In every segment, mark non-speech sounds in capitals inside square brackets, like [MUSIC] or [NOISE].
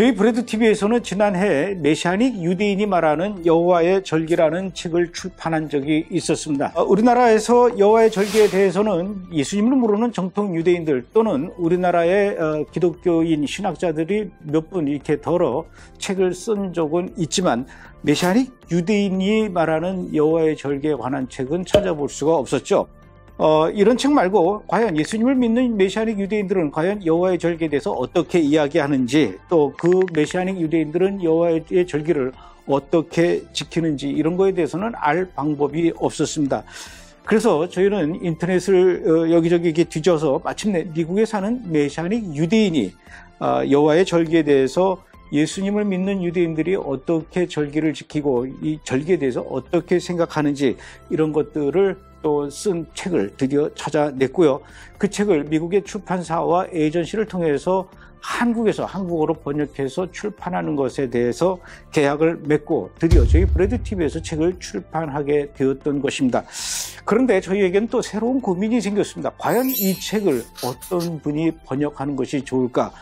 저희 브레드 TV에서는 지난해 메시아닉 유대인이 말하는 여호와의 절기라는 책을 출판한 적이 있었습니다. 어, 우리나라에서 여호와의 절기에 대해서는 예수님을 모르는 정통 유대인들 또는 우리나라의 어, 기독교인 신학자들이 몇 분 이렇게 덜어 책을 쓴 적은 있지만 메시아닉 유대인이 말하는 여호와의 절기에 관한 책은 찾아볼 수가 없었죠. 어, 이런 책 말고 과연 예수님을 믿는 메시아닉 유대인들은 과연 여호와의 절기에 대해서 어떻게 이야기하는지 또 그 메시아닉 유대인들은 여호와의 절기를 어떻게 지키는지 이런 거에 대해서는 알 방법이 없었습니다. 그래서 저희는 인터넷을 어, 여기저기 뒤져서 마침내 미국에 사는 메시아닉 유대인이 어, 여호와의 절기에 대해서 예수님을 믿는 유대인들이 어떻게 절기를 지키고 이 절기에 대해서 어떻게 생각하는지 이런 것들을 또쓴 책을 드디어 찾아냈고요. 그 책을 미국의 출판사와 에이전시를 통해서 한국에서 한국어로 번역해서 출판하는 것에 대해서 계약을 맺고 드디어 저희 브레드 TV에서 책을 출판하게 되었던 것입니다. 그런데 저희에게는 또 새로운 고민이 생겼습니다. 과연 이 책을 어떤 분이 번역하는 것이 좋을까?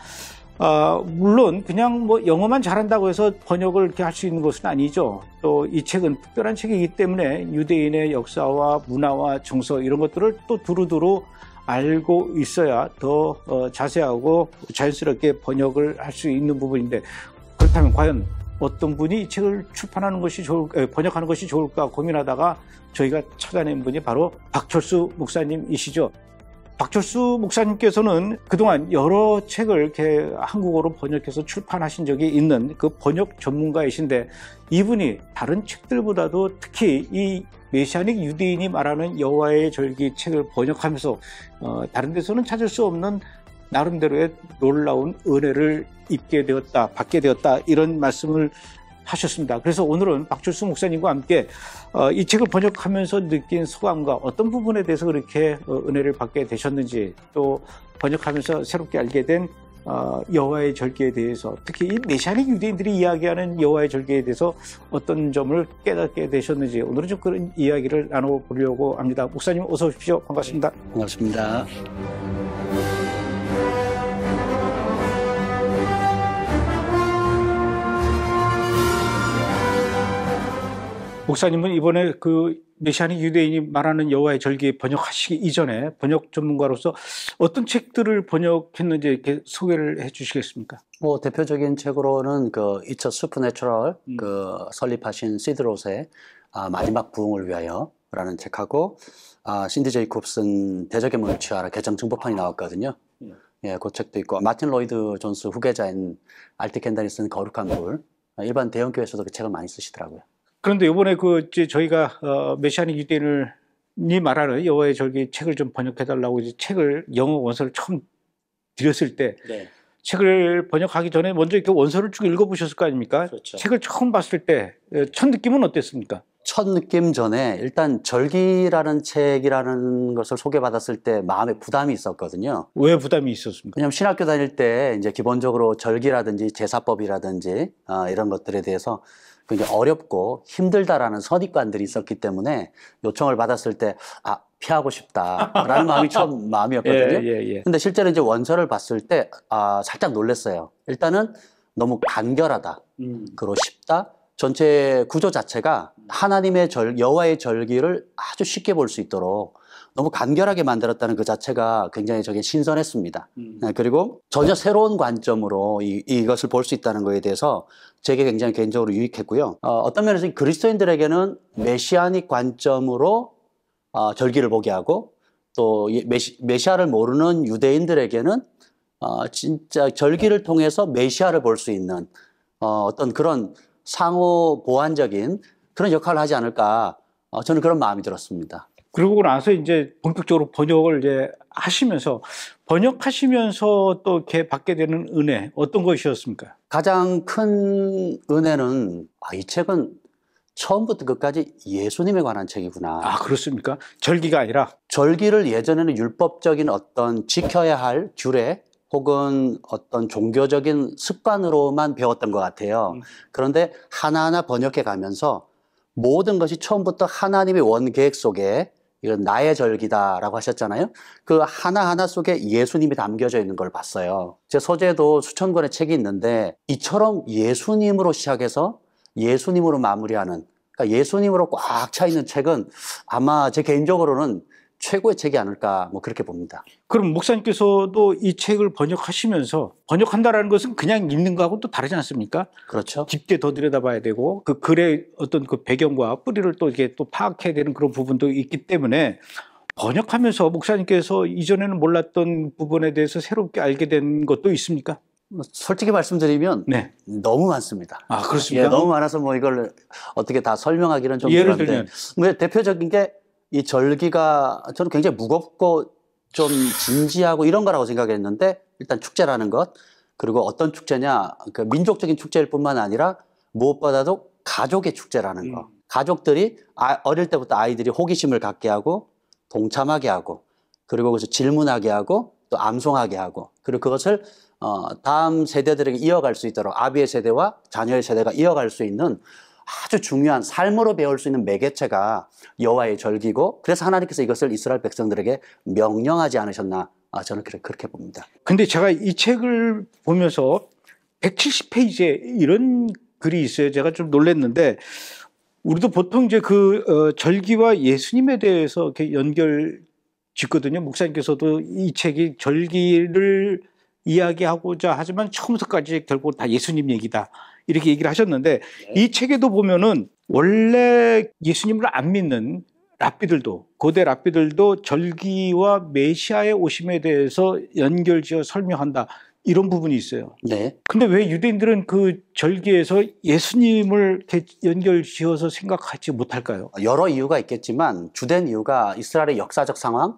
아, 물론 그냥 뭐 영어만 잘한다고 해서 번역을 이렇게 할 수 있는 것은 아니죠. 또 이 책은 특별한 책이기 때문에 유대인의 역사와 문화와 정서 이런 것들을 또 두루두루 알고 있어야 더 어, 자세하고 자연스럽게 번역을 할 수 있는 부분인데 그렇다면 과연 어떤 분이 이 책을 출판하는 것이 좋을 번역하는 것이 좋을까 고민하다가 저희가 찾아낸 분이 바로 박철수 목사님이시죠. 박철수 목사님께서는 그동안 여러 책을 이렇게 한국어로 번역해서 출판하신 적이 있는 그 번역 전문가이신데 이분이 다른 책들보다도 특히 이 메시아닉 유대인이 말하는 여호와의 절기 책을 번역하면서 어, 다른 데서는 찾을 수 없는 나름대로의 놀라운 은혜를 입게 되었다, 받게 되었다 이런 말씀을 하셨습니다. 그래서 오늘은 박철수 목사님과 함께 어, 이 책을 번역하면서 느낀 소감과 어떤 부분에 대해서 그렇게 어, 은혜를 받게 되셨는지 또 번역하면서 새롭게 알게 된 어, 여호와의 절개에 대해서 특히 이 메시아닉 유대인들이 이야기하는 여호와의 절개에 대해서 어떤 점을 깨닫게 되셨는지 오늘은 좀 그런 이야기를 나눠보려고 합니다. 목사님 어서 오십시오. 반갑습니다. 네, 반갑습니다. 목사님은 이번에 그 메시아니 유대인이 말하는 여호와의 절기 번역하시기 이전에 번역 전문가로서 어떤 책들을 번역했는지 이렇게 소개를 해 주시겠습니까? 뭐 대표적인 책으로는 그 이처 슈프내추럴 음. 그 설립하신 시드롯의 아, 마지막 부흥을 위하여 라는 책하고 아, 신디 제이콥슨 대적의 문을 취하라 개정 증보판이 나왔거든요. 예. 예, 그 책도 있고 마틴 로이드 존스 후계자인 알티켄다리 쓴 거룩한 불 아, 일반 대형교회에서도 그 책을 많이 쓰시더라고요. 그런데 이번에 그 저희가 어, 메시아닉 유대인을 이 말하는 여호와의 절기 책을 좀 번역해달라고 이제 책을 영어 원서를 처음 드렸을 때 네. 책을 번역하기 전에 먼저 이렇게 원서를 쭉 읽어보셨을 거 아닙니까? 그렇죠. 책을 처음 봤을 때 첫 느낌은 어땠습니까? 첫 느낌 전에 일단 절기라는 책이라는 것을 소개받았을 때 마음에 부담이 있었거든요. 왜 부담이 있었습니까? 왜냐하면 신학교 다닐 때 이제 기본적으로 절기라든지 제사법이라든지 어, 이런 것들에 대해서 굉장히 어렵고 힘들다라는 선입관들이 있었기 때문에 요청을 받았을 때 아, 피하고 싶다라는 마음이 [LAUGHS] 처음 마음이었거든요. 예, 예, 예. 근데 실제로 이제 원서를 봤을 때 아, 살짝 놀랐어요. 일단은 너무 간결하다. 음. 그리고 쉽다. 전체 구조 자체가 하나님의 절, 여호와의 절기를 아주 쉽게 볼 수 있도록 너무 간결하게 만들었다는 그 자체가 굉장히 저게 신선했습니다. 음. 네, 그리고 전혀 새로운 관점으로 이, 이것을 볼 수 있다는 것에 대해서 제게 굉장히 개인적으로 유익했고요. 어, 떤 면에서 그리스도인들에게는 메시아닉 관점으로 어, 절기를 보게 하고 또 메시, 메시아를 모르는 유대인들에게는 어, 진짜 절기를 통해서 메시아를 볼 수 있는 어, 어떤 그런 상호 보완적인 그런 역할을 하지 않을까 어, 저는 그런 마음이 들었습니다. 그리고 나서 이제 본격적으로 번역을 이제 하시면서 번역하시면서 또 이렇게 받게 되는 은혜 어떤 것이었습니까? 가장 큰 은혜는 아, 이 책은 처음부터 끝까지 예수님에 관한 책이구나. 아, 그렇습니까? 절기가 아니라? 절기를 예전에는 율법적인 어떤 지켜야 할 규례 혹은 어떤 종교적인 습관으로만 배웠던 것 같아요. 음. 그런데 하나하나 번역해 가면서 모든 것이 처음부터 하나님의 원계획 속에 이건 나의 절기다라고 하셨잖아요. 그 하나하나 속에 예수님이 담겨져 있는 걸 봤어요. 제 소재도 수천 권의 책이 있는데 이처럼 예수님으로 시작해서 예수님으로 마무리하는 그러니까 예수님으로 꽉 차 있는 책은 아마 제 개인적으로는 최고의 책이 아닐까 뭐 그렇게 봅니다. 그럼 목사님께서도 이 책을 번역하시면서 번역한다라는 것은 그냥 읽는 거하고 또 다르지 않습니까? 그렇죠. 깊게 더 들여다봐야 되고 그 글의 어떤 그 배경과 뿌리를 또 이게 또 파악해야 되는 그런 부분도 있기 때문에 번역하면서 목사님께서 이전에는 몰랐던 부분에 대해서 새롭게 알게 된 것도 있습니까? 뭐 솔직히 말씀드리면 네. 너무 많습니다. 아 그렇습니까? 예, 너무 많아서 뭐 이걸 어떻게 다 설명하기는 좀 예를 그런데 들면. 대표적인 게이 절기가 저는 굉장히 무겁고 좀 진지하고 이런 거라고 생각했는데 일단 축제라는 것 그리고 어떤 축제냐 그 민족적인 축제일 뿐만 아니라 무엇보다도 가족의 축제라는 거 음. 가족들이 아, 어릴 때부터 아이들이 호기심을 갖게 하고 동참하게 하고 그리고 그래서 질문하게 하고 또 암송하게 하고 그리고 그것을 어, 다음 세대들에게 이어갈 수 있도록 아비의 세대와 자녀의 세대가 이어갈 수 있는 아주 중요한 삶으로 배울 수 있는 매개체가 여호와의 절기고 그래서 하나님께서 이것을 이스라엘 백성들에게 명령하지 않으셨나 아, 저는 그렇게 봅니다. 근데 제가 이 책을 보면서 170페이지에 이런 글이 있어요. 제가 좀 놀랐는데 우리도 보통 이제 그 어, 절기와 예수님에 대해서 이렇게 연결 짓거든요. 목사님께서도 이 책이 절기를 이야기하고자 하지만 처음부터까지 결국 다 예수님 얘기다. 이렇게 얘기를 하셨는데 네. 이 책에도 보면은 원래 예수님을 안 믿는 랍비들도 고대 랍비들도 절기와 메시아의 오심에 대해서 연결지어 설명한다. 이런 부분이 있어요. 네. 근데 왜 유대인들은 그 절기에서 예수님을 연결지어서 생각하지 못할까요? 여러 이유가 있겠지만 주된 이유가 이스라엘의 역사적 상황,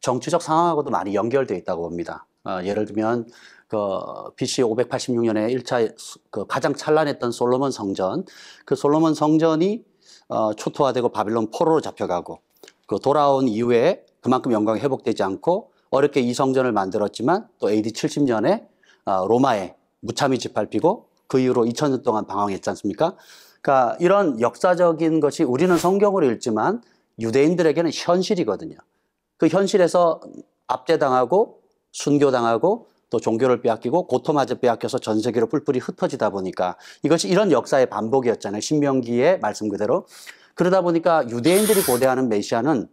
정치적 상황하고도 많이 연결되어 있다고 봅니다. 어, 예를 들면 그 BC 586년에 1차 그 가장 찬란했던 솔로몬 성전, 그 솔로몬 성전이 어, 초토화되고 바빌론 포로로 잡혀가고 그 돌아온 이후에 그만큼 영광이 회복되지 않고 어렵게 이 성전을 만들었지만 또 AD 70년에 어, 로마에 무참히 짓밟히고 그 이후로 2000년 동안 방황했지 않습니까? 그러니까 이런 역사적인 것이 우리는 성경으로 읽지만 유대인들에게는 현실이거든요. 그 현실에서 압제당하고 순교당하고 또 종교를 빼앗기고 고토마저 빼앗겨서 전 세계로 뿔뿔이 흩어지다 보니까 이것이 이런 역사의 반복이었잖아요. 신명기의 말씀 그대로. 그러다 보니까 유대인들이 고대하는 메시아는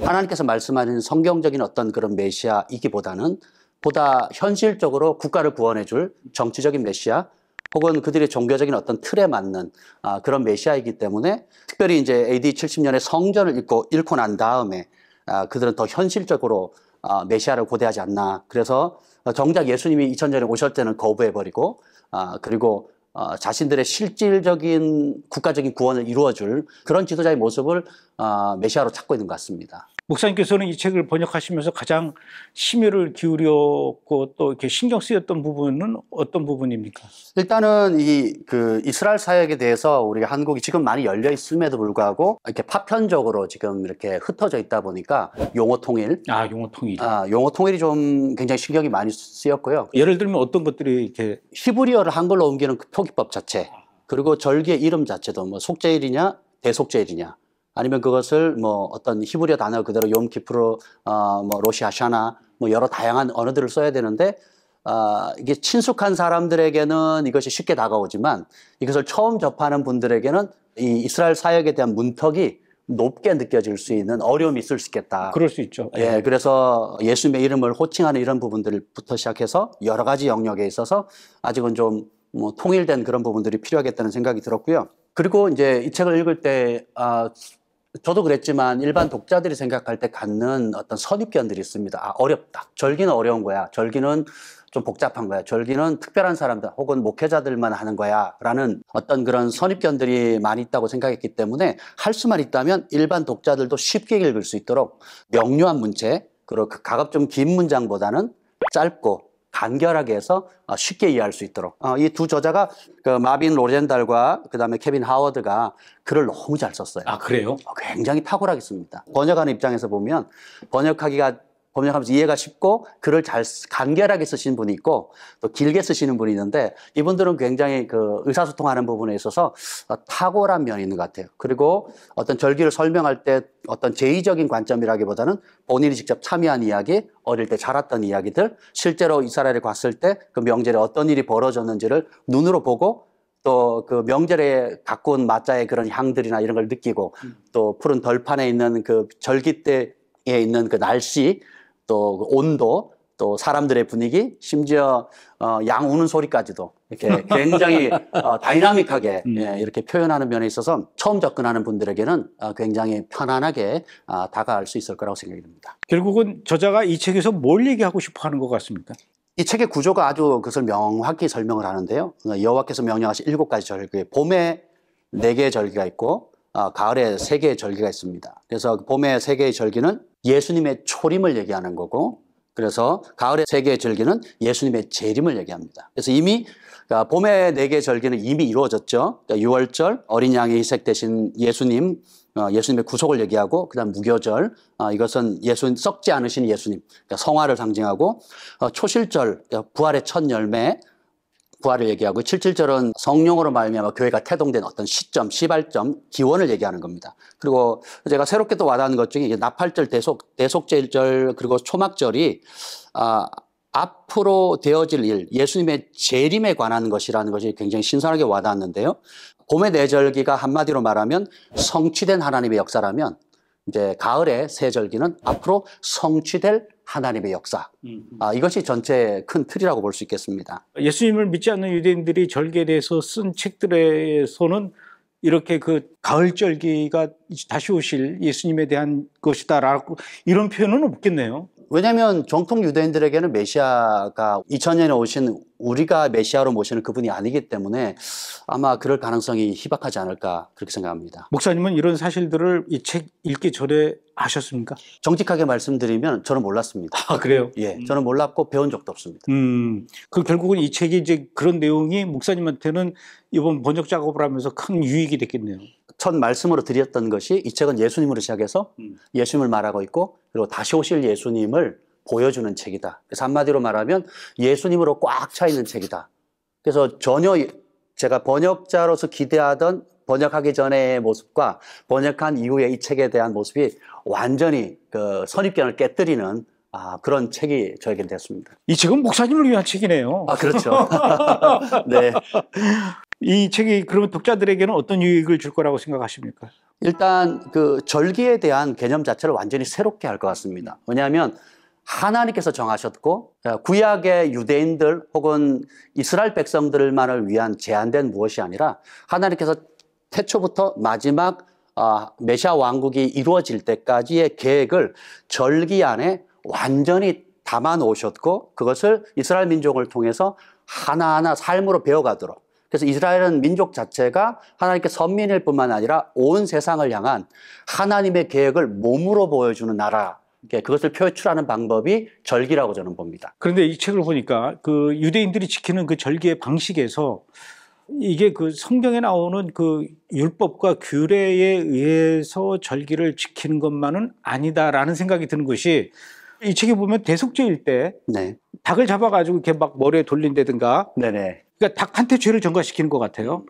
하나님께서 말씀하는 성경적인 어떤 그런 메시아이기보다는 보다 현실적으로 국가를 구원해줄 정치적인 메시아 혹은 그들의 종교적인 어떤 틀에 맞는 아, 그런 메시아이기 때문에 특별히 이제 AD 70년에 성전을 잃고, 잃고 난 다음에 아, 그들은 더 현실적으로 아, 메시아를 고대하지 않나. 그래서 어, 정작 예수님이 2000년에 오실 때는 거부해버리고 아, 그리고 어, 자신들의 실질적인 국가적인 구원을 이루어줄 그런 지도자의 모습을 아, 메시아로 찾고 있는 것 같습니다. 목사님께서는 이 책을 번역하시면서 가장 심혈을 기울였고 또 이렇게 신경 쓰였던 부분은 어떤 부분입니까? 일단은 이 그 이스라엘 사역에 대해서 우리 한국이 지금 많이 열려 있음에도 불구하고 이렇게 파편적으로 지금 이렇게 흩어져 있다 보니까 용어 통일. 아, 용어 통일. 아, 용어 통일이 좀 굉장히 신경이 많이 쓰였고요. 예를 들면 어떤 것들이 이렇게 히브리어를 한글로 옮기는 그 표기법 자체. 그리고 절기의 이름 자체도 뭐 속제일이냐 대속제일이냐 아니면 그것을 뭐 어떤 히브리어 단어 그대로 욤 키프로 어, 뭐 로시아샤나 뭐 여러 다양한 언어들을 써야 되는데 아, 이게 친숙한 사람들에게는 이것이 쉽게 다가오지만 이것을 처음 접하는 분들에게는 이 이스라엘 사역에 대한 문턱이 높게 느껴질 수 있는 어려움이 있을 수 있겠다. 그럴 수 있죠. 예, 예. 그래서 예수님의 이름을 호칭하는 이런 부분들부터 시작해서 여러 가지 영역에 있어서 아직은 좀 뭐 통일된 그런 부분들이 필요하겠다는 생각이 들었고요. 그리고 이제 이 책을 읽을 때 아, 저도 그랬지만 일반 독자들이 생각할 때 갖는 어떤 선입견들이 있습니다. 아, 어렵다. 절기는 어려운 거야. 절기는 좀 복잡한 거야. 절기는 특별한 사람들 혹은 목회자들만 하는 거야. 라는 어떤 그런 선입견들이 많이 있다고 생각했기 때문에 할 수만 있다면 일반 독자들도 쉽게 읽을 수 있도록 명료한 문체, 그리고 그 가급 적긴 문장보다는 짧고 간결하게 해서 어, 쉽게 이해할 수 있도록 어, 이두 저자가 그 마빈 로젠달과 그다음에 케빈 하워드가 글을 너무 잘 썼어요. 아 그래요? 어, 굉장히 탁월하게 씁니다. 번역하는 입장에서 보면 번역하기가 번역하면서 이해가 쉽고 글을 잘 간결하게 쓰시는 분이 있고 또 길게 쓰시는 분이 있는데 이분들은 굉장히 그 의사소통하는 부분에 있어서 어, 탁월한 면이 있는 것 같아요. 그리고 어떤 절기를 설명할 때 어떤 제의적인 관점이라기보다는 본인이 직접 참여한 이야기, 어릴 때 자랐던 이야기들, 실제로 이스라엘에 갔을 때 그 명절에 어떤 일이 벌어졌는지를 눈으로 보고 또 그 명절에 갖고 온 맞자의 그런 향들이나 이런 걸 느끼고 음. 또 푸른 덜판에 있는 그 절기 때에 있는 그 날씨 또 그 온도, 또 사람들의 분위기, 심지어 어, 양 우는 소리까지도 이렇게 [LAUGHS] 굉장히 어, 다이나믹하게 음. 예, 이렇게 표현하는 면에 있어서 처음 접근하는 분들에게는 어, 굉장히 편안하게 어, 다가갈 수 있을 거라고 생각이 듭니다. 결국은 저자가 이 책에서 뭘 얘기하고 싶어 하는 것 같습니까? 이 책의 구조가 아주 그것을 명확히 설명을 하는데요. 어, 여호와께서 명령하신 일곱 가지 절기, 봄에 네 개의 절기가 있고 어, 가을에 세 개의 절기가 있습니다. 그래서 그 봄에 세 개의 절기는 예수님의 초림을 얘기하는 거고 그래서 가을의 세 개의 절기는 예수님의 재림을 얘기합니다. 그래서 이미 그러니까 봄의 네 개의 절기는 이미 이루어졌죠. 그러니까 6월절 어린 양이 희생되신 예수님 어, 예수님의 구속을 얘기하고 그다음 무교절 어, 이것은 예수 썩지 않으신 예수님 그러니까 성화를 상징하고 어, 초실절 그러니까 부활의 첫 열매 부활을 얘기하고 77절은 성령으로 말미암아 교회가 태동된 어떤 시점, 시발점, 기원을 얘기하는 겁니다. 그리고 제가 새롭게 또 와닿는 것 중에 나팔절, 대속, 대속제일절 그리고 초막절이 아, 앞으로 되어질 일, 예수님의 재림에 관한 것이라는 것이 굉장히 신선하게 와닿았는데요. 봄의 내절기가 네 한마디로 말하면 성취된 하나님의 역사라면 이제 가을의 세절기는 앞으로 성취될 하나님의 역사. 음, 음. 아, 이것이 전체의 큰 틀이라고 볼 수 있겠습니다. 예수님을 믿지 않는 유대인들이 절기에 대해서 쓴 책들에서는 이렇게 그 가을절기가 다시 오실 예수님에 대한 것이다라고 이런 표현은 없겠네요. 왜냐하면 정통 유대인들에게는 메시아가 2000년에 오신 우리가 메시아로 모시는 그분이 아니기 때문에 아마 그럴 가능성이 희박하지 않을까 그렇게 생각합니다. 목사님은 이런 사실들을 이 책 읽기 전에 아셨습니까? 정직하게 말씀드리면 저는 몰랐습니다. 아 그래요? 예, 음. 저는 몰랐고 배운 적도 없습니다. 음, 그 결국은 이 책이 이제 그런 내용이 목사님한테는 이번 번역 작업을 하면서 큰 유익이 됐겠네요. 첫 말씀으로 드렸던 것이 이 책은 예수님으로 시작해서 음. 예수님을 말하고 있고 그리고 다시 오실 예수님을 보여주는 책이다. 그래서 한마디로 말하면 예수님으로 꽉 차 있는 책이다. 그래서 전혀 제가 번역자로서 기대하던 번역하기 전의 모습과 번역한 이후의 이 책에 대한 모습이 완전히 그 선입견을 깨뜨리는 아, 그런 책이 저에겐 됐습니다. 이 책은 목사님을 위한 책이네요. 아, 그렇죠. [LAUGHS] 네. 이 책이 그러면 독자들에게는 어떤 유익을 줄 거라고 생각하십니까? 일단 그 절기에 대한 개념 자체를 완전히 새롭게 할 것 같습니다. 왜냐하면 하나님께서 정하셨고 어, 구약의 유대인들 혹은 이스라엘 백성들만을 위한 제한된 무엇이 아니라 하나님께서 태초부터 마지막 아, 메시아 왕국이 이루어질 때까지의 계획을 절기 안에 완전히 담아 놓으셨고 그것을 이스라엘 민족을 통해서 하나하나 삶으로 배워가도록 그래서 이스라엘은 민족 자체가 하나님께 선민일 뿐만 아니라 온 세상을 향한 하나님의 계획을 몸으로 보여주는 나라 그것을 표출하는 방법이 절기라고 저는 봅니다. 그런데 이 책을 보니까 그 유대인들이 지키는 그 절기의 방식에서 이게 그 성경에 나오는 그 율법과 규례에 의해서 절기를 지키는 것만은 아니다라는 생각이 드는 것이 이 책에 보면 대속죄일 때 네. 닭을 잡아가지고 이렇게 막 머리에 돌린다든가 네네. 그러니까 닭한테 죄를 전가시키는 것 같아요.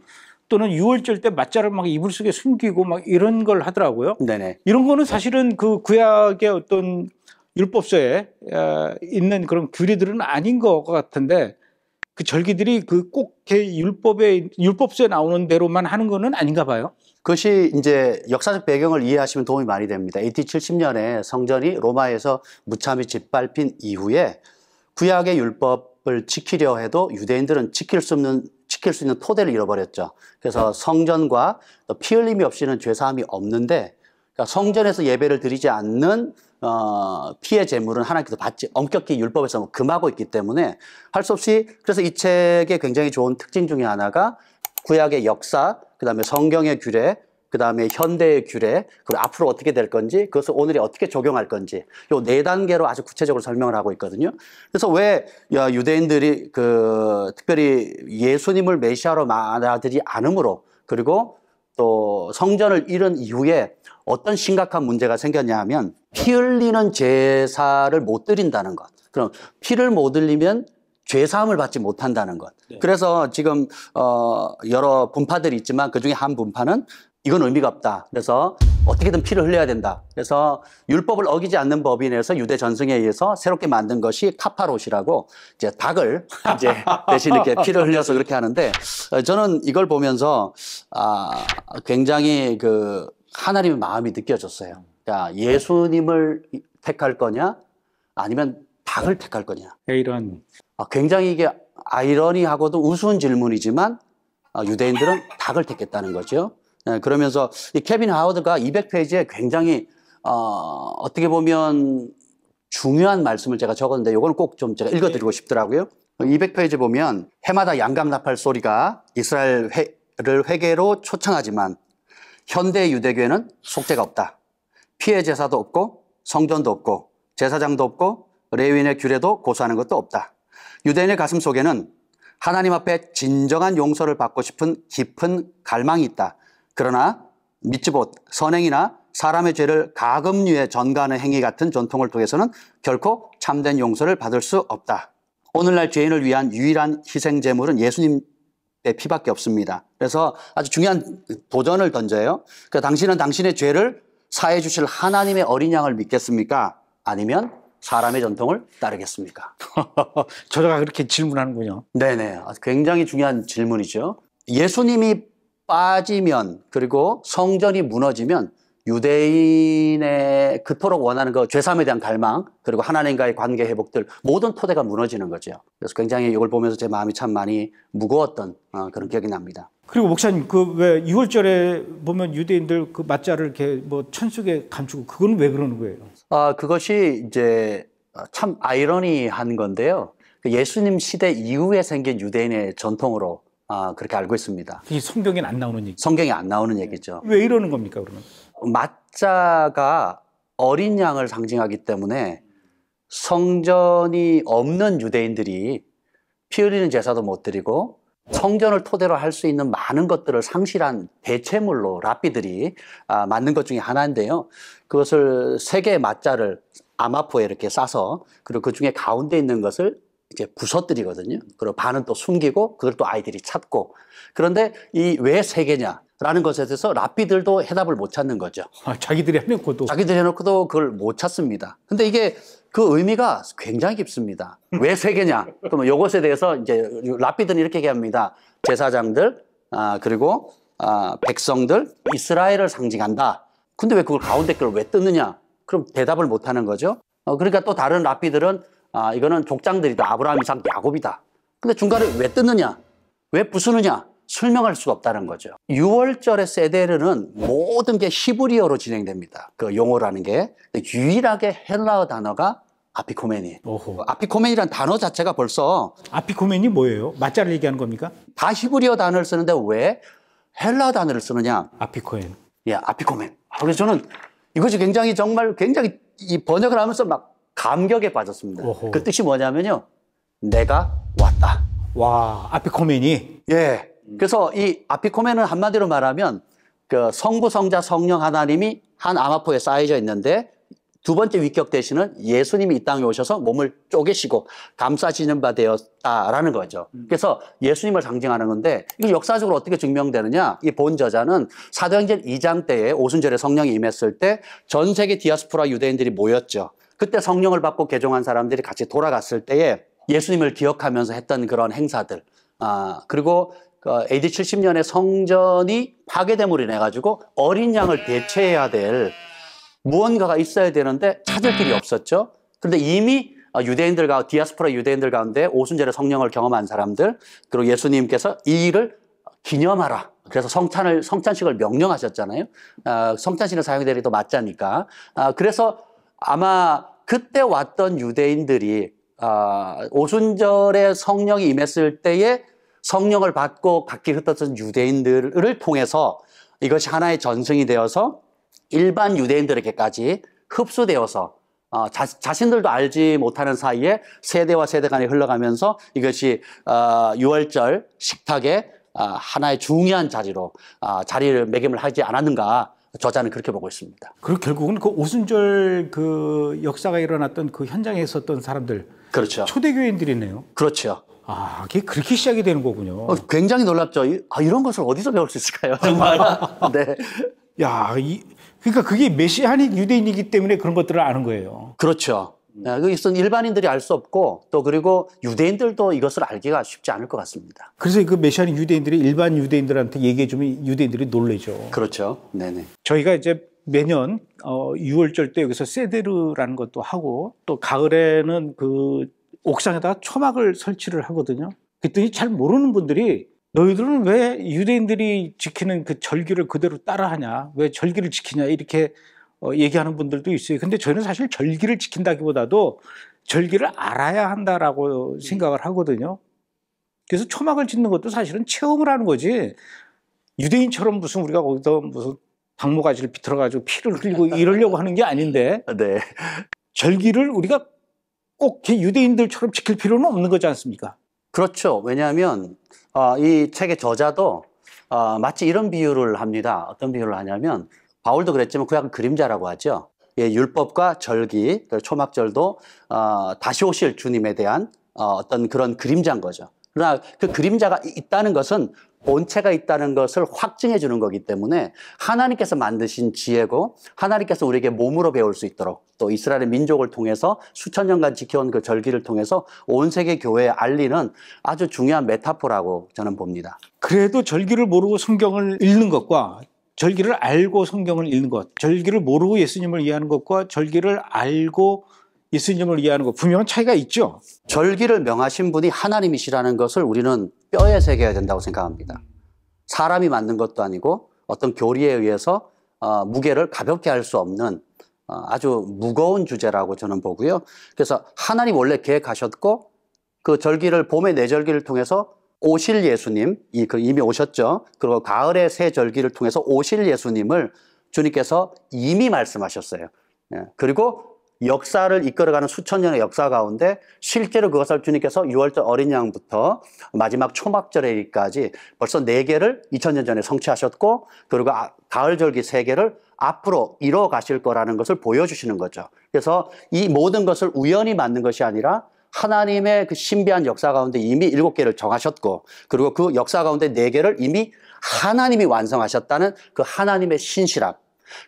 또는 6월절 때 맞자를 막 이불 속에 숨기고 막 이런 걸 하더라고요. 네네. 이런 거는 사실은 그 구약의 어떤 율법서에 있는 그런 규례들은 아닌 것 같은데 그 절기들이 그꼭 율법에 율법서에 나오는 대로만 하는 거는 아닌가 봐요. 그것이 이제 역사적 배경을 이해하시면 도움이 많이 됩니다. AD 70년에 성전이 로마에서 무참히 짓밟힌 이후에 구약의 율법을 지키려 해도 유대인들은 지킬 수 없는 지킬 수 있는 토대를 잃어버렸죠. 그래서 성전과 피 흘림이 없이는 죄사함이 없는데 그러니까 성전에서 예배를 드리지 않는 어, 피해 재물은 하나님께서 받지 엄격히 율법에서 뭐 금하고 있기 때문에 할 수 없이 그래서 이 책의 굉장히 좋은 특징 중에 하나가 구약의 역사, 그 다음에 성경의 규례, 그 다음에 현대의 규례, 그리고 앞으로 어떻게 될 건지, 그것을 오늘이 어떻게 적용할 건지, 요 네 단계로 아주 구체적으로 설명을 하고 있거든요. 그래서 왜 유대인들이 그 특별히 예수님을 메시아로 받아들이지 않으므로 그리고 또 성전을 잃은 이후에 어떤 심각한 문제가 생겼냐 하면 피 흘리는 제사를 못 드린다는 것. 그럼 피를 못 흘리면 죄사함을 받지 못한다는 것. 네. 그래서 지금 어 여러 분파들이 있지만 그 중에 한 분파는 이건 의미가 없다. 그래서 어떻게든 피를 흘려야 된다. 그래서 율법을 어기지 않는 법인에서 유대 전승에 의해서 새롭게 만든 것이 카파롯이라고 이제 닭을 [LAUGHS] 이제 대신 이렇게 피를 흘려서 그렇게 하는데 어, 저는 이걸 보면서 아 굉장히 그 하나님의 마음이 느껴졌어요. 자 예수님을 택할 거냐 아니면 닭을 택할 거냐. 이런 아, 굉장히 이게 아이러니하고도 우스운 질문이지만 어, 유대인들은 닭을 택했다는 거죠. 예, 그러면서 이 케빈 하워드가 200페이지에 굉장히 어, 어떻게 보면 중요한 말씀을 제가 적었는데 이거는 꼭 좀 제가 네. 읽어드리고 싶더라고요. 200페이지 보면 해마다 양감 나팔 소리가 이스라엘을 회개로 초청하지만 현대 유대교에는 속죄가 없다. 피해 제사도 없고 성전도 없고 제사장도 없고 레위인의 규례도 고수하는 것도 없다. 유대인의 가슴 속에는 하나님 앞에 진정한 용서를 받고 싶은 깊은 갈망이 있다. 그러나 미츠봇, 선행이나 사람의 죄를 가금류에 전가하는 행위 같은 전통을 통해서는 결코 참된 용서를 받을 수 없다. 오늘날 죄인을 위한 유일한 희생 제물은 예수님 의 피밖에 없습니다. 그래서 아주 중요한 도전을 던져요. 그러니까 당신은 당신의 죄를 사해 주실 하나님의 어린 양을 믿겠습니까? 아니면 사람의 전통을 따르겠습니까? [LAUGHS] 저자가 그렇게 질문하는군요. 네네. 굉장히 중요한 질문이죠. 예수님이 빠지면 그리고 성전이 무너지면 유대인의 그토록 원하는 그 죄삼에 대한 갈망 그리고 하나님과의 관계 회복들 모든 토대가 무너지는 거죠. 그래서 굉장히 이걸 보면서 제 마음이 참 많이 무거웠던 어, 그런 기억이 납니다. 그리고 목사님 그왜 6월절에 보면 유대인들 그 맞자를 이렇게 뭐 천숙에 감추고 그건 왜 그러는 거예요? 아 그것이 이제 참 아이러니한 건데요. 그 예수님 시대 이후에 생긴 유대인의 전통으로 아, 그렇게 알고 있습니다. 이 성경에 안 나오는 얘기. 성경에 안 나오는 네. 얘기죠. 왜 이러는 겁니까 그러면? 맞자가 어린 양을 상징하기 때문에 성전이 없는 유대인들이 피 흘리는 제사도 못 드리고 성전을 토대로 할 수 있는 많은 것들을 상실한 대체물로 랍비들이 아, 만든 것 중에 하나인데요. 그것을 세 개의 맞자를 아마포에 이렇게 싸서 그리고 그 중에 가운데 있는 것을 이제 부서뜨리거든요. 그리고 반은 또 숨기고 그걸 또 아이들이 찾고 그런데 이 왜세 개냐? 라는 것에 대해서 라비들도 해답을 못 찾는 거죠. 아, 자기들이 해놓고도. 자기들이 해놓고도 그걸 못 찾습니다. 근데 이게 그 의미가 굉장히 깊습니다. 왜세 개냐? 그러면 이것에 대해서 이제 라피들은 이렇게 얘기합니다. 제사장들, 아, 그리고 아, 백성들, 이스라엘을 상징한다. 근데 왜 그걸 가운데 걸 왜 뜯느냐? 그럼 대답을 못 하는 거죠. 어, 그러니까 또 다른 라비들은 아, 이거는 족장들이다. 아브라함, 이삭, 야곱이다. 근데 중간에 왜 뜯느냐? 왜 부수느냐? 설명할 수가 없다는 거죠. 6월절의 세데르는 모든 게 히브리어로 진행됩니다. 그 용어라는 게 유일하게 헬라어 단어가 아피코메니. 오호. 그 아피코메니란 단어 자체가 벌써 아피코메니 뭐예요? 맞자를 얘기하는 겁니까? 다 히브리어 단어를 쓰는데 왜 헬라 단어를 쓰느냐? 아피코엔 예, 아피코멘. 그래서 저는 이것이 굉장히 정말 굉장히 이 번역을 하면서 막 감격에 빠졌습니다. 오호. 그 뜻이 뭐냐면요. 내가 왔다. 와, 아피코멘이? 예. 그래서 이 아피코멘은 한마디로 말하면 그 성부, 성자, 성령 하나님이 한 아마포에 쌓여져 있는데 두 번째 위격 대신은 예수님이 이 땅에 오셔서 몸을 쪼개시고 감싸지는 바 되었다라는 거죠. 음. 그래서 예수님을 상징하는 건데 이거 역사적으로 어떻게 증명되느냐? 이 본 저자는 사도행전 2장 때에 오순절에 성령이 임했을 때 전 세계 디아스포라 유대인들이 모였죠. 그때 성령을 받고 개종한 사람들이 같이 돌아갔을 때에 예수님을 기억하면서 했던 그런 행사들, 아, 그리고 그 AD 70년에 성전이 파괴됨으로 인해가지고 어린 양을 대체해야 될 무언가가 있어야 되는데 찾을 길이 없었죠. 그런데 이미 아, 유대인들과 디아스포라 유대인들 가운데 오순절에 성령을 경험한 사람들 그리고 예수님께서 이 일을 기념하라. 그래서 성찬을 성찬식을 명령하셨잖아요. 아, 성찬식을 사용되리도 맞자니까. 아, 그래서 아마 그때 왔던 유대인들이 아, 오순절에 성령이 임했을 때에 성령을 받고 각기 흩었던 유대인들을 통해서 이것이 하나의 전승이 되어서 일반 유대인들에게까지 흡수되어서 어, 자, 신들도 알지 못하는 사이에 세대와 세대 간에 흘러가면서 이것이 어, 유월절 식탁에 아, 하나의 중요한 자리로 아, 자리를 매김을 하지 않았는가 저자는 그렇게 보고 있습니다. 그리고 결국은 그 오순절 그 역사가 일어났던 그 현장에 있었던 사람들. 그렇죠. 초대교인들이네요. 그렇죠. 아, 이게 그렇게 시작이 되는 거군요. 어, 굉장히 놀랍죠. 아, 이런 것을 어디서 배울 수 있을까요? 정말. [LAUGHS] 네. 야, 이, 그러니까 그게 메시아닉 유대인이기 때문에 그런 것들을 아는 거예요. 그렇죠. 이것은 예, 그 일반인들이 알 수 없고 또 그리고 유대인들도 이것을 알기가 쉽지 않을 것 같습니다. 그래서 그 메시아는 유대인들이 일반 유대인들한테 얘기해 주면 유대인들이 놀래죠. 그렇죠. 네네. 저희가 이제 매년 어 6월절 때 여기서 세데르라는 것도 하고 또 가을에는 그옥상에다 초막을 설치를 하거든요. 그랬더니 잘 모르는 분들이 너희들은 왜 유대인들이 지키는 그 절기를 그대로 따라하냐? 왜 절기를 지키냐? 이렇게 어, 얘기하는 분들도 있어요. 근데 저는 사실 절기를 지킨다기보다도 절기를 알아야 한다라고 네. 생각을 하거든요. 그래서 초막을 짓는 것도 사실은 체험을 하는 거지. 유대인처럼 무슨 우리가 거기서 무슨 당모가지를 비틀어가지고 피를 흘리고 [LAUGHS] 이러려고 하는 게 아닌데. 네. 절기를 우리가 꼭 유대인들처럼 지킬 필요는 없는 거지 않습니까? 그렇죠. 왜냐하면 어, 이 책의 저자도 어, 마치 이런 비유를 합니다. 어떤 비유를 하냐면 바울도 그랬지만 그 약은 그림자라고 하죠. 예, 율법과 절기, 초막절도 어, 다시 오실 주님에 대한 어, 어떤 그런 그림자인 거죠. 그러나 그 그림자가 있다는 것은 본체가 있다는 것을 확증해 주는 거기 때문에 하나님께서 만드신 지혜고 하나님께서 우리에게 몸으로 배울 수 있도록 또 이스라엘 의 민족을 통해서 수천 년간 지켜온 그 절기를 통해서 온 세계 교회에 알리는 아주 중요한 메타포라고 저는 봅니다. 그래도 절기를 모르고 성경을 읽는 것과 절기를 알고 성경을 읽는 것, 절기를 모르고 예수님을 이해하는 것과 절기를 알고 예수님을 이해하는 것 분명한 차이가 있죠. 절기를 명하신 분이 하나님이시라는 것을 우리는 뼈에 새겨야 된다고 생각합니다. 사람이 만든 것도 아니고 어떤 교리에 의해서 어, 무게를 가볍게 할 수 없는 어, 아주 무거운 주제라고 저는 보고요. 그래서 하나님 원래 계획하셨고 그 절기를 봄의 내절기를 네 통해서 오실 예수님, 그 이미 오셨죠. 그리고 가을의 새 절기를 통해서 오실 예수님을 주님께서 이미 말씀하셨어요. 예, 그리고 역사를 이끌어가는 수천 년의 역사 가운데 실제로 그것을 주님께서 6월절 어린 양부터 마지막 초막절에까지 벌써 4개를 2000년 전에 성취하셨고 그리고 아, 가을절기 3개를 앞으로 이뤄 가실 거라는 것을 보여주시는 거죠. 그래서 이 모든 것을 우연히 만든 것이 아니라 하나님의 그 신비한 역사 가운데 이미 일곱 개를 정하셨고 그리고 그 역사 가운데 네 개를 이미 하나님이 완성하셨다는 그 하나님의 신실함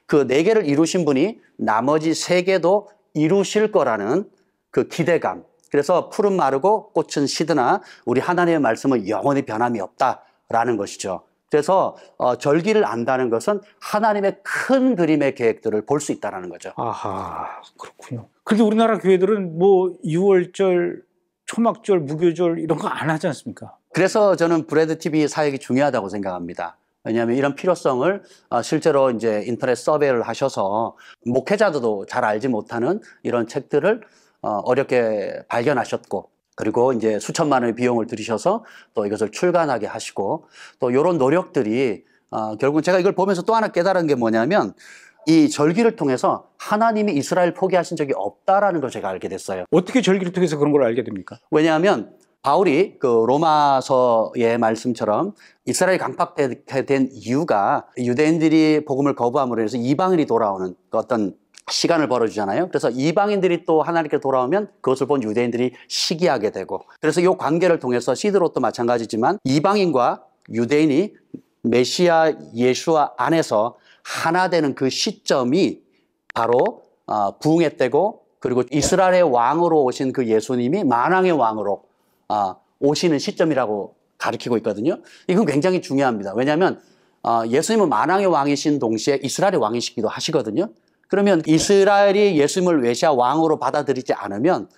그 네 개를 이루신 분이 나머지 세 개도 이루실 거라는 그 기대감 그래서 풀은 마르고 꽃은 시드나 우리 하나님의 말씀은 영원히 변함이 없다라는 것이죠. 그래서 어, 절기를 안다는 것은 하나님의 큰 그림의 계획들을 볼 수 있다라는 거죠. 아하 그렇군요. 그런데 우리나라 교회들은 뭐 6월절, 초막절, 무교절 이런 거 안 하지 않습니까? 그래서 저는 브레드 TV 사역이 중요하다고 생각합니다. 왜냐하면 이런 필요성을 아, 실제로 이제 인터넷 서베이를 하셔서 목회자들도 잘 알지 못하는 이런 책들을 어, 어렵게 발견하셨고 그리고 이제 수천만 원의 비용을 들이셔서 또 이것을 출간하게 하시고 또 이런 노력들이 아, 결국 제가 이걸 보면서 또 하나 깨달은 게 뭐냐면 이 절기를 통해서 하나님이 이스라엘 포기하신 적이 없다라는 걸 제가 알게 됐어요. 어떻게 절기를 통해서 그런 걸 알게 됩니까? 왜냐하면 바울이 그 로마서의 말씀처럼 이스라엘 강팍된 이유가 유대인들이 복음을 거부함으로 해서 이방인이 돌아오는 그 어떤 시간을 벌어주잖아요. 그래서 이방인들이 또 하나님께 돌아오면 그것을 본 유대인들이 시기하게 되고 그래서 이 관계를 통해서 시드롯도 마찬가지지만 이방인과 유대인이 메시아 예수와 안에서 하나 되는 그 시점이 바로 어, 부흥의 때고 그리고 이스라엘의 왕으로 오신 그 예수님이 만왕의 왕으로 어, 오시는 시점이라고 가르치고 있거든요. 이건 굉장히 중요합니다. 왜냐하면 어, 예수님은 만왕의 왕이신 동시에 이스라엘의 왕이시기도 하시거든요. 그러면 이스라엘이 예수님을 외시아 왕으로 받아들이지 않으면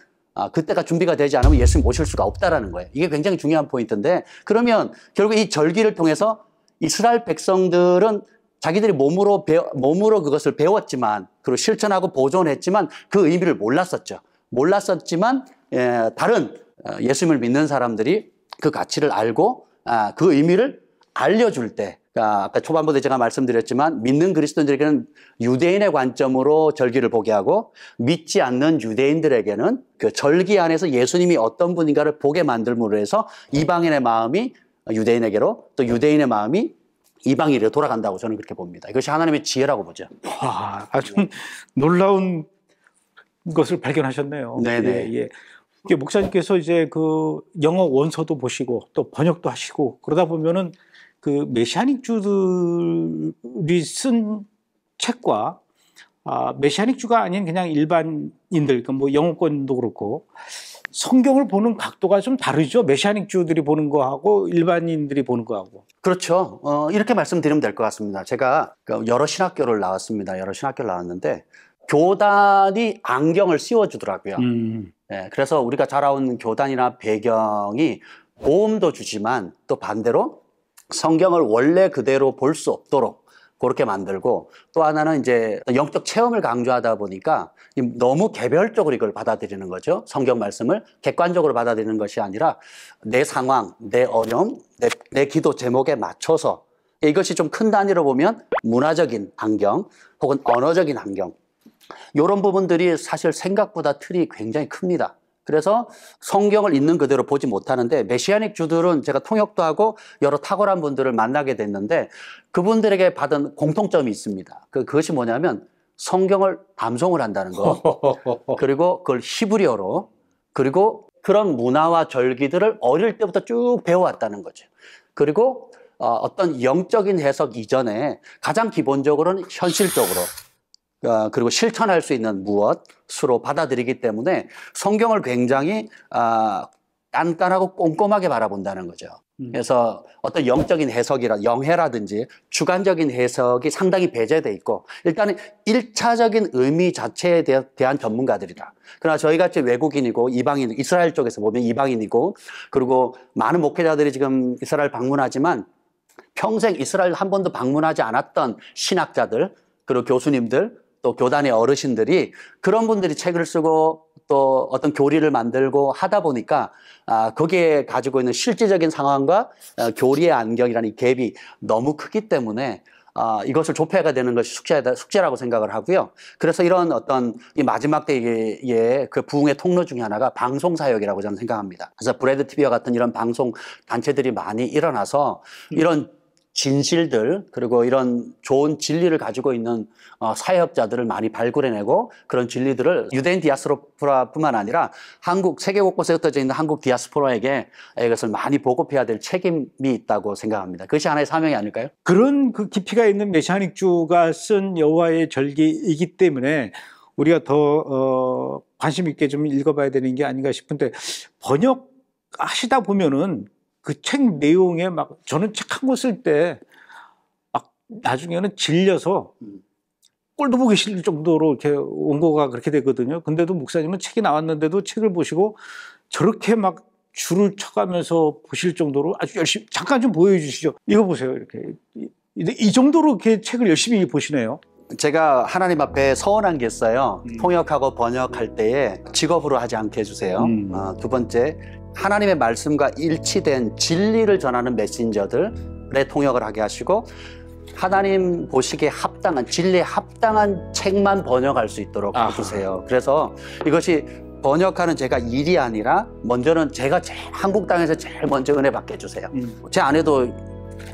그때가 준비가 되지 않으면 예수님 오실 수가 없다라는 거예요. 이게 굉장히 중요한 포인트인데 그러면 결국 이 절기를 통해서 이스라엘 백성들은 자기들이 몸으로 배워, 몸으로 그것을 배웠지만 그리고 실천하고 보존했지만 그 의미를 몰랐었죠. 몰랐었지만 예, 다른 어, 예수님을 믿는 사람들이 그 가치를 알고 아, 그 의미를 알려줄 때 아, 아까 초반부에 제가 말씀드렸지만 믿는 그리스도인들에게는 유대인의 관점으로 절기를 보게 하고 믿지 않는 유대인들에게는 그 절기 안에서 예수님이 어떤 분인가를 보게 만들므로 해서 이방인의 마음이 유대인에게로 또 유대인의 마음이 이방이로 돌아간다고 저는 그렇게 봅니다. 이것이 하나님의 지혜라고 보죠. 와, 아주 네. 놀라운 것을 발견하셨네요. 네네. 네. 예, 예. 목사님께서 이제 그 영어 원서도 보시고 또 번역도 하시고 그러다 보면은 그 메시아닉주들이 쓴 책과 아, 메시아닉주가 아닌 그냥 일반인들, 그 뭐 영어권도 그렇고 성경을 보는 각도가 좀 다르죠. 메시아닉 주들이 보는 거하고 일반인들이 보는 거하고. 그렇죠. 어, 이렇게 말씀드리면 될 것 같습니다. 제가 그 여러 신학교를 나왔습니다. 여러 신학교를 나왔는데 교단이 안경을 씌워주더라고요. 음. 네, 그래서 우리가 자라온 교단이나 배경이 보험도 주지만 또 반대로 성경을 원래 그대로 볼 수 없도록 그렇게 만들고 또 하나는 이제 영적 체험을 강조하다 보니까 너무 개별적으로 이걸 받아들이는 거죠. 성경 말씀을 객관적으로 받아들이는 것이 아니라 내 상황, 내 어려움, 내, 내 기도 제목에 맞춰서 이것이 좀 큰 단위로 보면 문화적인 환경 혹은 언어적인 환경 이런 부분들이 사실 생각보다 틀이 굉장히 큽니다. 그래서 성경을 있는 그대로 보지 못하는데 메시아닉 주들은 제가 통역도 하고 여러 탁월한 분들을 만나게 됐는데 그분들에게 받은 공통점이 있습니다. 그, 그것이 뭐냐면 성경을 담송을 한다는 거. [LAUGHS] 그리고 그걸 히브리어로 그리고 그런 문화와 절기들을 어릴 때부터 쭉 배워왔다는 거죠. 그리고 어, 어떤 영적인 해석 이전에 가장 기본적으로는 현실적으로 어, 그리고 실천할 수 있는 무엇, 으로 받아들이기 때문에 성경을 굉장히 아, 단깐하고 꼼꼼하게 바라본다는 거죠. 음. 그래서 어떤 영적인 해석이라 영해라든지 주관적인 해석이 상당히 배제돼 있고 일단은 1차적인 의미 자체에 대한 전문가들이다. 그러나 저희 같이 외국인이고 이방인 이스라엘 쪽에서 보면 이방인이고 그리고 많은 목회자들이 지금 이스라엘 방문하지만 평생 이스라엘 한 번도 방문하지 않았던 신학자들 그리고 교수님들 또 교단의 어르신들이 그런 분들이 책을 쓰고 또 어떤 교리를 만들고 하다 보니까 아, 거기에 가지고 있는 실질적인 상황과 어, 교리의 안경이라는 갭이 너무 크기 때문에 아, 이것을 조폐가 되는 것이 숙제다, 숙제라고 생각을 하고요. 그래서 이런 어떤 이 마지막 때의 예, 그 부흥의 통로 중에 하나가 방송 사역이라고 저는 생각합니다. 그래서 브레드 TV와 같은 이런 방송 단체들이 많이 일어나서 음. 이런 진실들 그리고 이런 좋은 진리를 가지고 있는 어, 사회업자들을 많이 발굴해내고 그런 진리들을 유대인 디아스포라뿐만 아니라 한국 세계 곳곳에 흩어져 있는 한국 디아스포라에게 이것을 많이 보급해야 될 책임이 있다고 생각합니다. 그것이 하나의 사명이 아닐까요? 그런 그 깊이가 있는 메시아닉주가 쓴 여호와의 절기이기 때문에 우리가 더 어, 관심 있게 좀 읽어봐야 되는 게 아닌가 싶은데 번역 하시다 보면은 그책 내용에 막 저는 책 한 권 쓸 때 막 나중에는 질려서 음. 꼴도 보기 싫을 정도로 이렇게 온거가 그렇게 되거든요. 근데도 목사님은 책이 나왔는데도 책을 보시고 저렇게 막 줄을 쳐가면서 보실 정도로 아주 열심히 잠깐 좀 보여주시죠. 이거 보세요. 이렇게 이 정도로 이렇게 책을 열심히 보시네요. 제가 하나님 앞에 서원한 게 있어요. 음. 통역하고 번역할 때에 직업으로 하지 않게 해주세요. 음. 어, 두 번째, 하나님의 말씀과 일치된 진리를 전하는 메신저들의 통역을 하게 하시고 하나님 보시기에 합당한 진리에 합당한 책만 번역할 수 있도록 아. 해주세요. 그래서 이것이 번역하는 제가 일이 아니라 먼저는 제가 제일 한국 땅에서 제일 먼저 은혜 받게 해주세요. 음. 제 아내도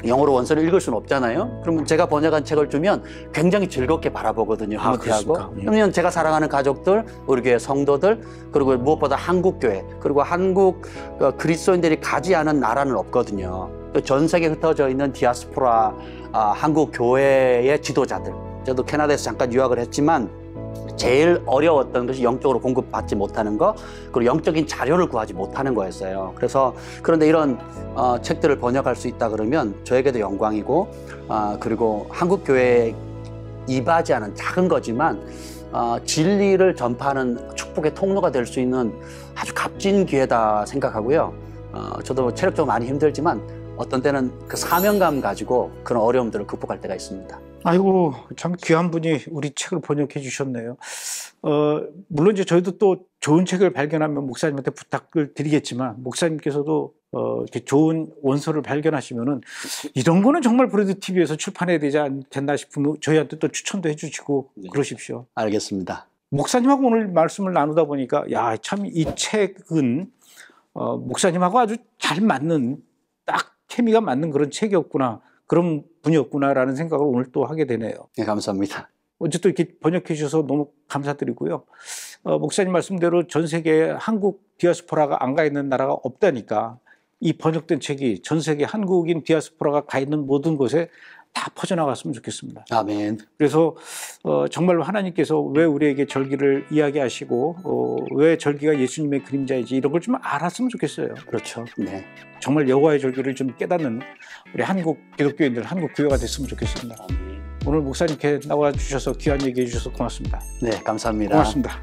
영어로 원서를 읽을 수는 없잖아요. 그러면 제가 번역한 책을 주면 굉장히 즐겁게 바라보거든요. 흐뭇해하고. 아, 예. 그러면 제가 사랑하는 가족들, 우리 교회 성도들, 그리고 무엇보다 한국 교회, 그리고 한국 어, 그리스도인들이 가지 않은 나라는 없거든요. 전 세계 흩어져 있는 디아스포라 아, 한국 교회의 지도자들. 저도 캐나다에서 잠깐 유학을 했지만 제일 어려웠던 것이 영적으로 공급받지 못하는 거, 그리고 영적인 자료를 구하지 못하는 거였어요. 그래서 그런데 이런 어, 책들을 번역할 수 있다 그러면 저에게도 영광이고, 어, 그리고 한국 교회에 이바지 하는 작은 거지만 어, 진리를 전파하는 축복의 통로가 될 수 있는 아주 값진 기회다 생각하고요. 어, 저도 뭐 체력적으로 많이 힘들지만 어떤 때는 그 사명감 가지고 그런 어려움들을 극복할 때가 있습니다. 아이고 참 귀한 분이 우리 책을 번역해 주셨네요. 어, 물론 이제 저희도 또 좋은 책을 발견하면 목사님한테 부탁을 드리겠지만 목사님께서도 어, 이렇게 좋은 원서를 발견하시면은 이런 거는 정말 브레드 TV에서 출판해야 되지 않겠나 싶으면 저희한테 또 추천도 해주시고 네. 그러십시오. 알겠습니다. 목사님하고 오늘 말씀을 나누다 보니까 야 참 이 책은 어, 목사님하고 아주 잘 맞는 딱 케미가 맞는 그런 책이었구나. 그런 분이었구나라는 생각을 오늘 또 하게 되네요. 네, 감사합니다. 어쨌든 이렇게 번역해 주셔서 너무 감사드리고요. 어, 목사님 말씀대로 전 세계에 한국 디아스포라가 안 가 있는 나라가 없다니까 이 번역된 책이 전 세계 한국인 디아스포라가 가 있는 모든 곳에 다 퍼져나갔으면 좋겠습니다. 아멘. 그래서 어, 정말로 하나님께서 왜 우리에게 절기를 이야기하시고 어, 왜 절기가 예수님의 그림자이지 이런 걸 좀 알았으면 좋겠어요. 그렇죠. 네. 정말 여호와의 절기를 좀 깨닫는 우리 한국 기독교인들 한국 교회가 됐으면 좋겠습니다. 아멘. 오늘 목사님께 나와 주셔서 귀한 얘기해 주셔서 고맙습니다. 네, 감사합니다. 고맙습니다.